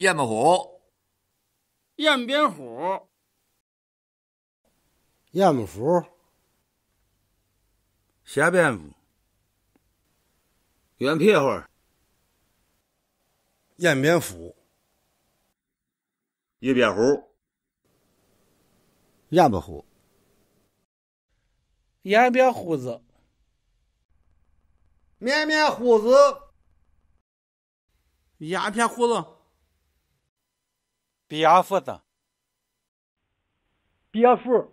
燕巴虎，燕边虎，燕巴福，霞边原圆撇胡，燕边蝠。一边虎，燕巴虎，燕边胡子，绵绵胡子，鸦片胡子。蝙蝠的。蝙蝠，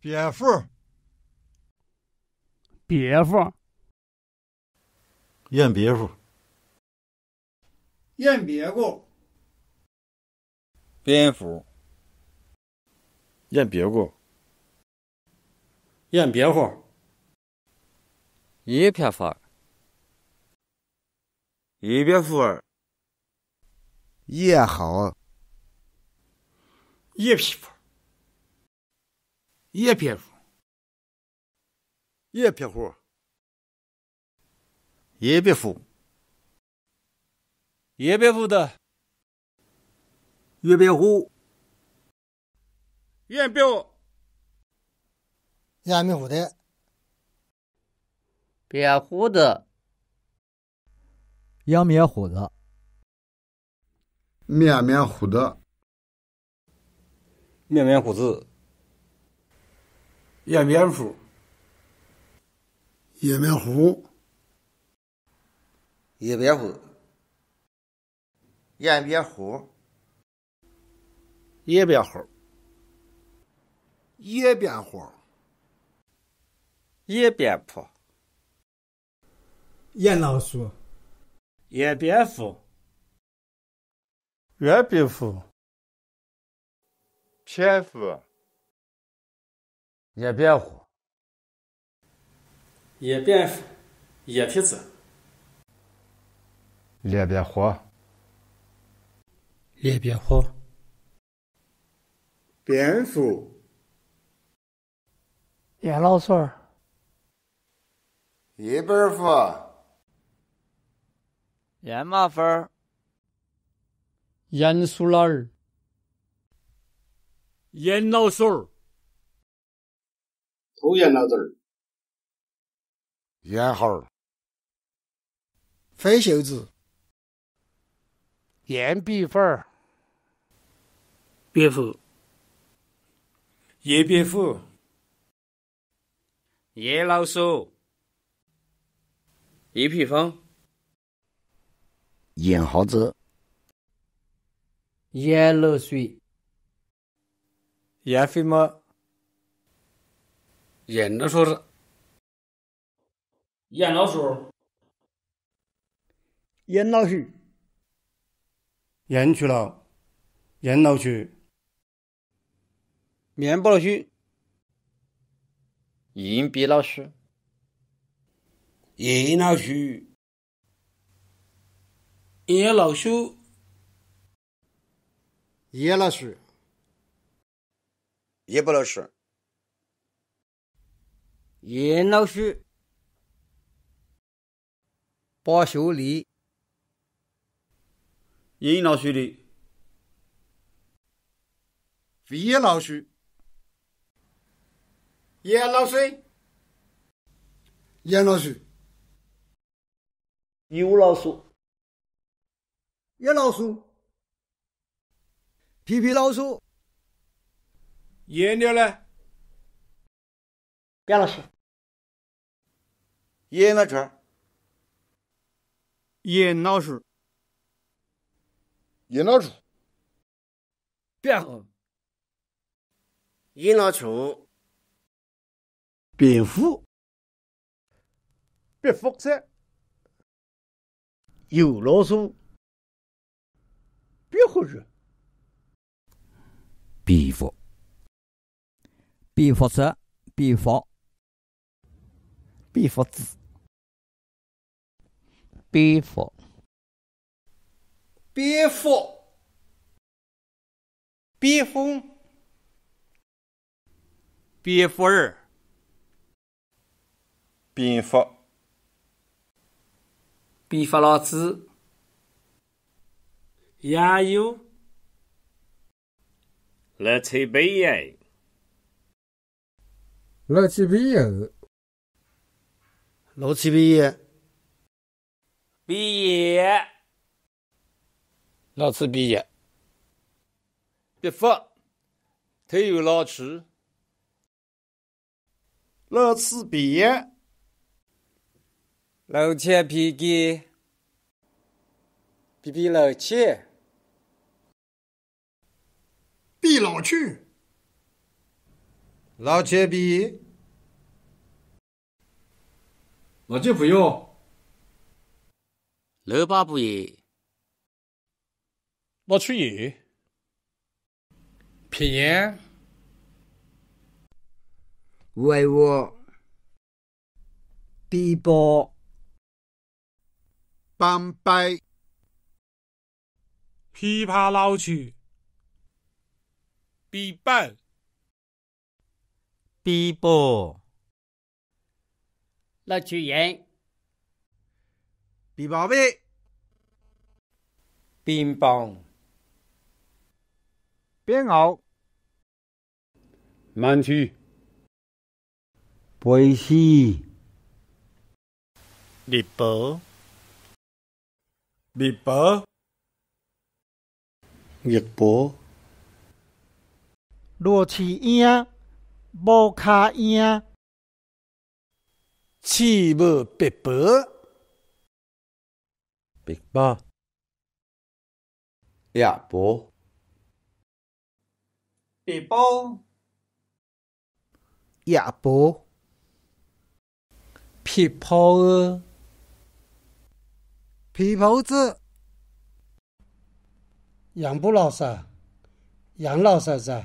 蝙蝠，蝙蝠，燕蝙蝠，燕别过，蝙蝠，燕别过，燕蝙蝠，一片发，一蝙蝠叶好，叶皮肤，叶别入，叶皮肤，叶别服，叶别服的，叶别护，叶别养明虎的，别护的养明虎的。面面糊的，面面糊子，野蝙蝠，野蝙蝠，野蝙蝠，野蝙蝠，野蝙蝠，野蝙蝠，野蝙蝠，野老鼠，野蝙蝠。月蝙蝠，蝙蝠，夜蝙蝠，夜蝙蝠，夜提子，猎蝙蝠，猎蝙蝠，蝙蝠，夜老鼠儿，夜蝙蝠，夜马分儿。鼹鼠老儿？鼹老鼠儿？偷鼹老子儿？鼹猴儿？飞袖子？鼹笔粉儿？蝙蝠？夜蝙蝠？夜老鼠？夜蜜蜂？鼹猴子？燕老水。燕飞毛，燕老叔子，燕老叔，燕老叔，燕区老，燕老区，面包老区，硬币老区，燕老区，燕老叔。叶老师，叶不老师，叶老师，包秀丽，叶老师的，叶老师，叶老师，叶老师，牛老鼠，叶老鼠。皮皮老鼠，颜料嘞？颜老师，颜老犬，颜老鼠，颜老鼠，别喝。颜老犬，蝙蝠，别蝠制。有老鼠，别喝着。蝙蝠，蝙蝠则蝙蝠，蝙蝠子，蝙蝠，蝙蝠，蝙蝠，蝙蝠日，蝙蝠，蝙蝠老子，也有。老吃鼻炎，老吃鼻炎，老吃鼻炎，毕业老吃毕业毕发。退休老去老吃毕业老吃鼻涕，毕鼻老吃。老去。老铅比，老戒不要，老把不爷，老吹爷，撇烟，歪窝，鼻波斑掰，琵琶老曲。比棒比波，乐趣人比宝贝，B 棒，B 牛，慢去。背西，日报，日报，日报。落翅鹰，无卡鹰，翅无皮包，皮包，鸭脖，皮包，鸭脖，皮包儿，皮包子，羊不老实，羊老实实。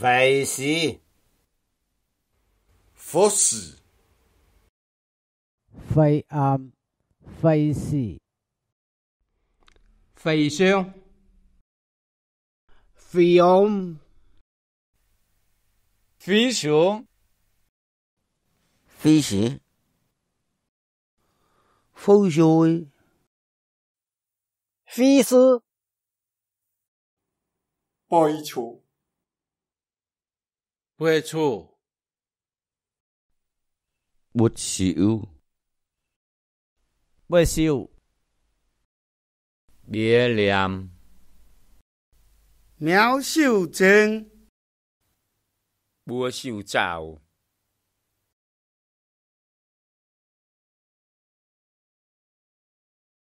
肥西，肥西，肥庵，肥西，肥商，肥勇，肥雄，肥西，肥衰，肥丝，包一球。不朽，不朽，不朽！别亮，苗秀珍，不秀照。